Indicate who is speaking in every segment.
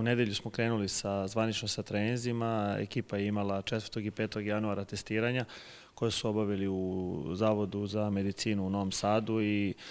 Speaker 1: u nedelju smo krenuli sa, zvanično sa treninzima, ekipa je imala 4. i 5. januara testiranja koje su obavili u Zavodu za medicinu u Novom Sadu i uh,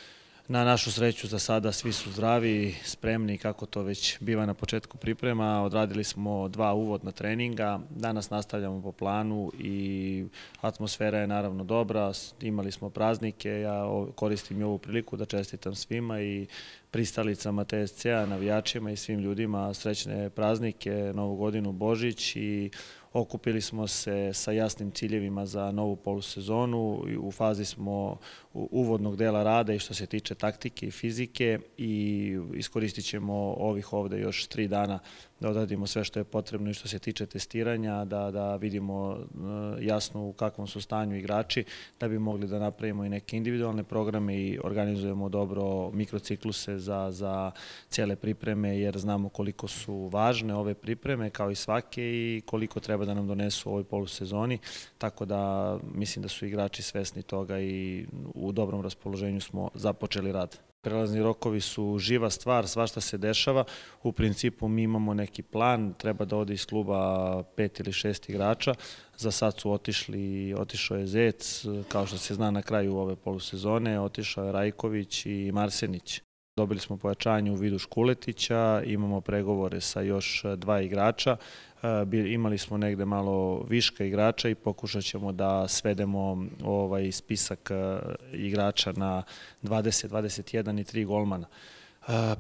Speaker 1: Na našu sreću za sada svi su zdravi, spremni kako to već biva na početku priprema. Odradili smo dva uvodna treninga, danas nastavljamo po planu i atmosfera je naravno dobra, imali smo praznike, ja koristim i ovu priliku da čestitam svima i pristalicama TSC-a, navijačima i svim ljudima srećne praznike, Novu godinu, Božić i Okupili smo se sa jasnim ciljevima za novu polusezonu. U fazi smo uvodnog dela rada i što se tiče taktike i fizike i iskoristit ćemo ovih ovde još tri dana da odradimo sve što je potrebno i što se tiče testiranja, da, da vidimo e, jasno u kakvom su stanju igrači, da bi mogli da napravimo i neke individualne programe i organizujemo dobro mikrocikluse za, za cele pripreme, jer znamo koliko su važne ove pripreme, kao i svake i koliko treba treba da nam donesu u ovoj polusezoni, tako da mislim da su igrači svesni toga i u dobrom raspoloženju smo započeli rad. Prelazni rokovi su živa stvar, svašta se dešava. U principu mi imamo neki plan, treba da ode iz kluba pet ili šest igrača. Za sad su otišli, otišao je Zec, kao što se zna na kraju ove polusezone, otišao je Rajković i Marsenić. Dobili smo pojačanje u vidu Škuletića, imamo pregovore sa još e, dva igrača, e, imali smo negde malo viška igrača i pokušat ćemo da svedemo ovaj spisak e, igrača na 20, 21 i 3 golmana.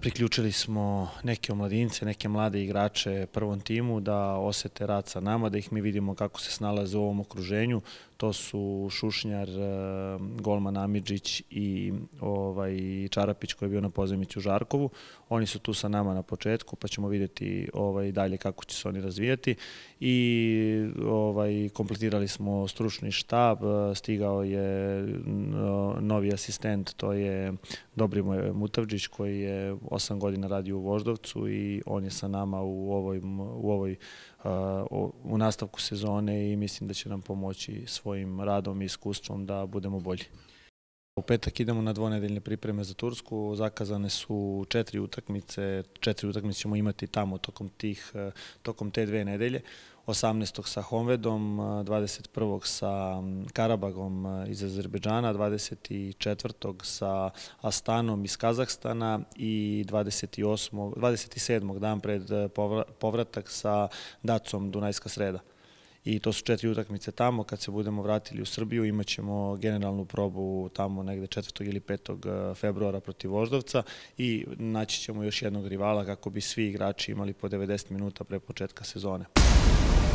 Speaker 1: Priključili smo neke omladince, neke mlade igrače prvom timu da osete rad sa nama, da ih mi vidimo kako se snalaze u ovom okruženju. To su Šušnjar, Golman Amidžić i ovaj Čarapić koji je bio na pozemici u Žarkovu. Oni su tu sa nama na početku, pa ćemo videti ovaj dalje kako će se oni razvijati. I ovaj kompletirali smo stručni štab, stigao je novi asistent, to je Dobrimo Mutavdžić koji je je 8 godina radio u Voždovcu i on je sa nama u ovoj, u, ovoj, u nastavku sezone i mislim da će nam pomoći svojim radom i iskustvom da budemo bolji. U petak idemo na dvonedeljne pripreme za Tursku, zakazane su četiri utakmice, četiri utakmice ćemo imati tamo tokom, tih, tokom te dve nedelje. 18. sa Honvedom, 21. sa Karabagom iz Azerbeđana, 24. sa Astanom iz Kazahstana i 28. 27. dan pred povratak sa Dacom Dunajska sreda i to su četiri utakmice tamo. Kad se budemo vratili u Srbiju imaćemo generalnu probu tamo negde 4. ili 5. Eh, februara protiv Voždovca i naći ćemo još jednog rivala kako bi svi igrači imali po 90 minuta pre početka sezone.